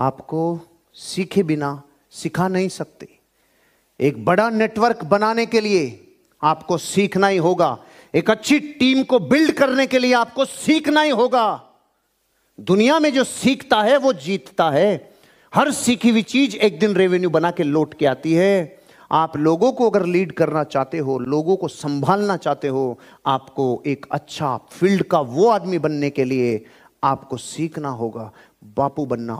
आपको सीखे बिना सिखा नहीं सकते एक बड़ा नेटवर्क बनाने के लिए आपको सीखना ही होगा एक अच्छी टीम को बिल्ड करने के लिए आपको सीखना ही होगा दुनिया में जो सीखता है वो जीतता है हर सीखी हुई चीज एक दिन रेवेन्यू बना के लौट के आती है आप लोगों को अगर लीड करना चाहते हो लोगों को संभालना चाहते हो आपको एक अच्छा फील्ड का वो आदमी बनने के लिए आपको सीखना होगा बापू बनना